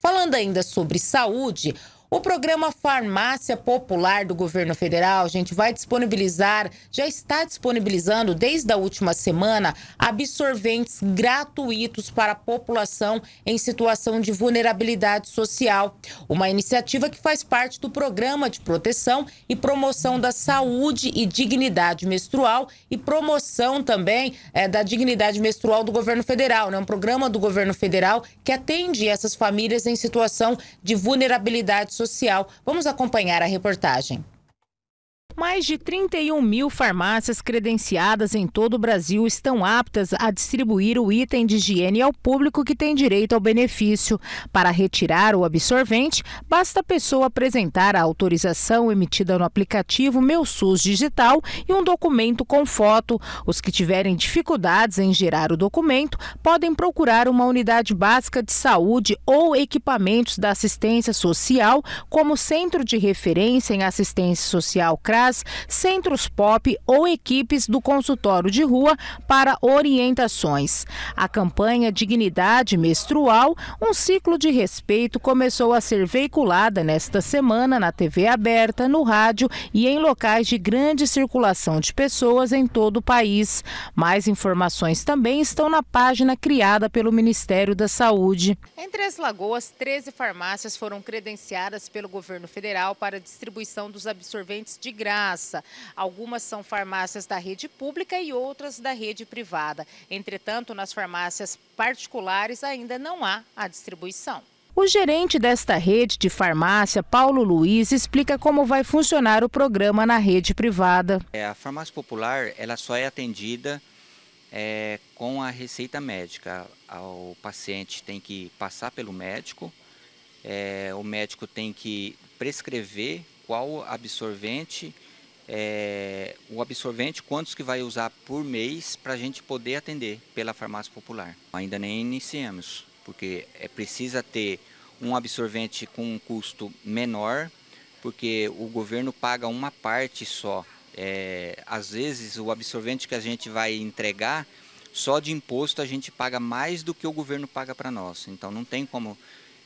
Falando ainda sobre saúde, o programa Farmácia Popular do governo federal, a gente vai disponibilizar, já está disponibilizando desde a última semana, absorventes gratuitos para a população em situação de vulnerabilidade social. Uma iniciativa que faz parte do programa de proteção e promoção da saúde e dignidade menstrual e promoção também é, da dignidade menstrual do governo federal. É né? um programa do governo federal que atende essas famílias em situação de vulnerabilidade social. Vamos acompanhar a reportagem. Mais de 31 mil farmácias credenciadas em todo o Brasil estão aptas a distribuir o item de higiene ao público que tem direito ao benefício. Para retirar o absorvente, basta a pessoa apresentar a autorização emitida no aplicativo Meu SUS Digital e um documento com foto. Os que tiverem dificuldades em gerar o documento podem procurar uma unidade básica de saúde ou equipamentos da assistência social, como Centro de Referência em Assistência Social (Cra) centros pop ou equipes do consultório de rua para orientações. A campanha Dignidade Menstrual, um ciclo de respeito, começou a ser veiculada nesta semana na TV aberta, no rádio e em locais de grande circulação de pessoas em todo o país. Mais informações também estão na página criada pelo Ministério da Saúde. Entre as lagoas, 13 farmácias foram credenciadas pelo governo federal para distribuição dos absorventes de graça graça. Algumas são farmácias da rede pública e outras da rede privada. Entretanto, nas farmácias particulares ainda não há a distribuição. O gerente desta rede de farmácia, Paulo Luiz, explica como vai funcionar o programa na rede privada. É, a farmácia popular ela só é atendida é, com a receita médica. O paciente tem que passar pelo médico, é, o médico tem que prescrever qual absorvente é, o absorvente, quantos que vai usar por mês para a gente poder atender pela farmácia popular. Ainda nem iniciamos, porque é precisa ter um absorvente com um custo menor, porque o governo paga uma parte só. É, às vezes o absorvente que a gente vai entregar, só de imposto a gente paga mais do que o governo paga para nós. Então não tem como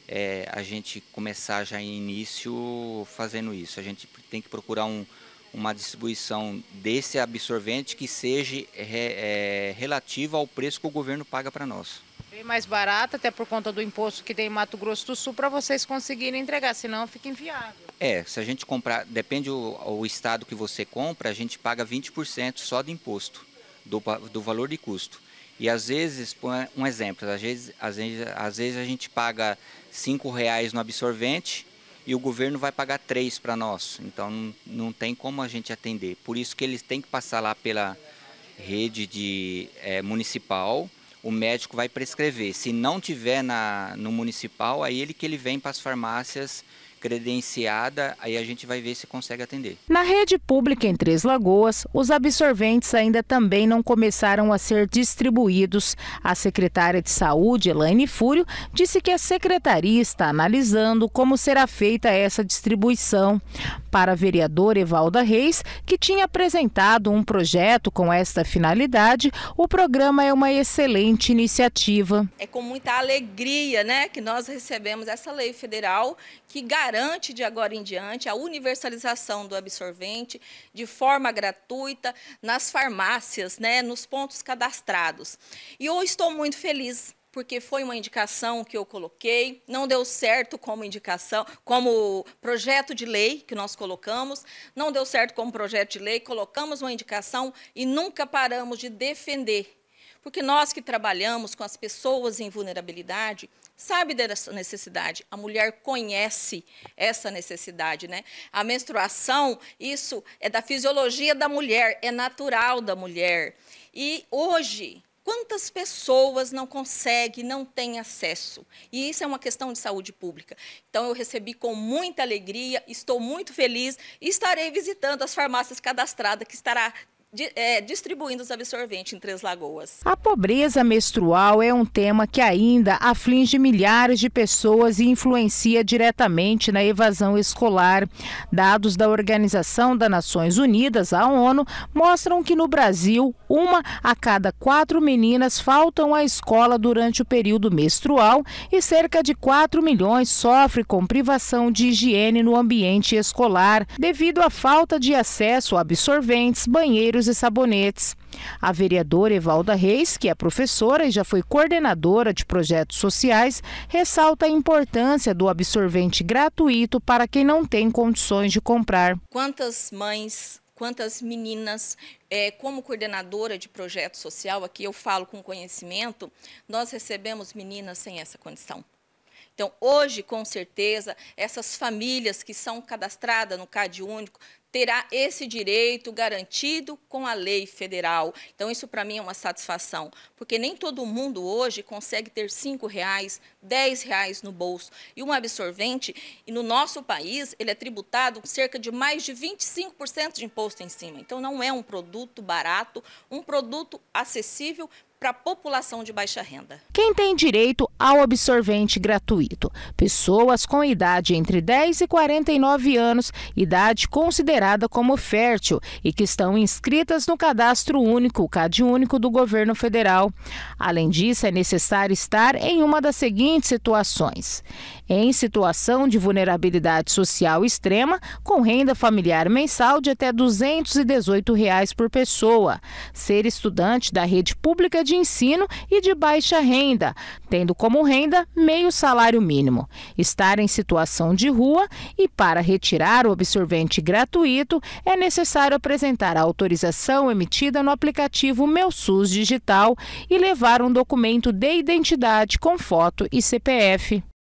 é, a gente começar já em início fazendo isso. A gente tem que procurar um, uma distribuição desse absorvente que seja é, relativa ao preço que o governo paga para nós. Bem mais barato, até por conta do imposto que tem em Mato Grosso do Sul, para vocês conseguirem entregar, senão fica inviável. É, se a gente comprar, depende o, estado que você compra, a gente paga 20% só de imposto, do, do valor de custo. E às vezes, é, um exemplo, às vezes, às vezes, às vezes a gente paga R$ reais no absorvente, e o governo vai pagar três para nós. Então não, não tem como a gente atender. Por isso que eles têm que passar lá pela rede de, é, municipal, o médico vai prescrever. Se não tiver na, no municipal, aí ele que ele vem para as farmácias credenciada, aí a gente vai ver se consegue atender. Na rede pública em Três Lagoas, os absorventes ainda também não começaram a ser distribuídos. A secretária de Saúde, Elaine Fúrio, disse que a secretaria está analisando como será feita essa distribuição. Para a vereadora Evalda Reis, que tinha apresentado um projeto com esta finalidade, o programa é uma excelente iniciativa. É com muita alegria né, que nós recebemos essa lei federal que garante de agora em diante a universalização do absorvente de forma gratuita nas farmácias, né, nos pontos cadastrados. E eu estou muito feliz porque foi uma indicação que eu coloquei, não deu certo como indicação, como projeto de lei que nós colocamos, não deu certo como projeto de lei, colocamos uma indicação e nunca paramos de defender porque nós que trabalhamos com as pessoas em vulnerabilidade, sabe dessa necessidade. A mulher conhece essa necessidade, né? A menstruação, isso é da fisiologia da mulher, é natural da mulher. E hoje, quantas pessoas não conseguem, não têm acesso? E isso é uma questão de saúde pública. Então eu recebi com muita alegria, estou muito feliz e estarei visitando as farmácias cadastradas que estará é, distribuindo os absorventes em Três Lagoas. A pobreza menstrual é um tema que ainda aflige milhares de pessoas e influencia diretamente na evasão escolar. Dados da Organização das Nações Unidas, a ONU, mostram que no Brasil, uma a cada quatro meninas faltam à escola durante o período menstrual e cerca de 4 milhões sofrem com privação de higiene no ambiente escolar, devido à falta de acesso a absorventes, banheiros chuveiros e sabonetes. A vereadora Evalda Reis, que é professora e já foi coordenadora de projetos sociais, ressalta a importância do absorvente gratuito para quem não tem condições de comprar. Quantas mães quantas meninas, eh, como coordenadora de projeto social, aqui eu falo com conhecimento, nós recebemos meninas sem essa condição. Então, hoje, com certeza, essas famílias que são cadastradas no CAD único terá esse direito garantido com a lei federal. Então, isso para mim é uma satisfação, porque nem todo mundo hoje consegue ter cinco reais, dez reais no bolso. E um absorvente, e no nosso país, ele é tributado com cerca de mais de 25% de imposto em cima. Então, não é um produto barato, um produto acessível, para a população de baixa renda. Quem tem direito ao absorvente gratuito? Pessoas com idade entre 10 e 49 anos, idade considerada como fértil e que estão inscritas no cadastro único, o CAD único do governo federal. Além disso, é necessário estar em uma das seguintes situações: em situação de vulnerabilidade social extrema, com renda familiar mensal de até R$ 218 reais por pessoa, ser estudante da rede pública de de ensino e de baixa renda, tendo como renda meio salário mínimo, estar em situação de rua e para retirar o absorvente gratuito é necessário apresentar a autorização emitida no aplicativo Meu SUS Digital e levar um documento de identidade com foto e CPF.